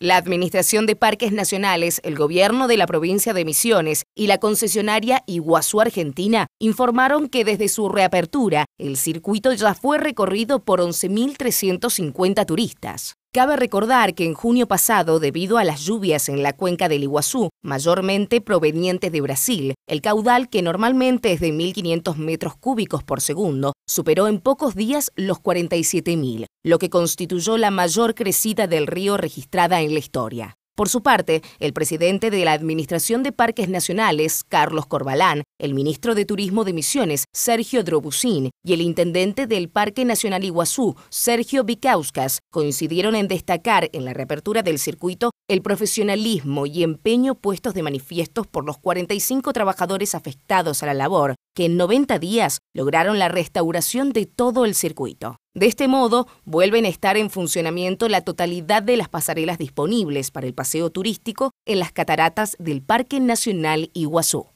La Administración de Parques Nacionales, el gobierno de la provincia de Misiones y la concesionaria Iguazú Argentina informaron que desde su reapertura, el circuito ya fue recorrido por 11.350 turistas. Cabe recordar que en junio pasado, debido a las lluvias en la cuenca del Iguazú, mayormente provenientes de Brasil, el caudal, que normalmente es de 1.500 metros cúbicos por segundo, superó en pocos días los 47.000 lo que constituyó la mayor crecida del río registrada en la historia. Por su parte, el presidente de la Administración de Parques Nacionales, Carlos Corbalán, el ministro de Turismo de Misiones, Sergio Drobusín, y el intendente del Parque Nacional Iguazú, Sergio Vicauscas, coincidieron en destacar en la reapertura del circuito el profesionalismo y empeño puestos de manifiestos por los 45 trabajadores afectados a la labor, que en 90 días lograron la restauración de todo el circuito. De este modo, vuelven a estar en funcionamiento la totalidad de las pasarelas disponibles para el paseo turístico en las cataratas del Parque Nacional Iguazú.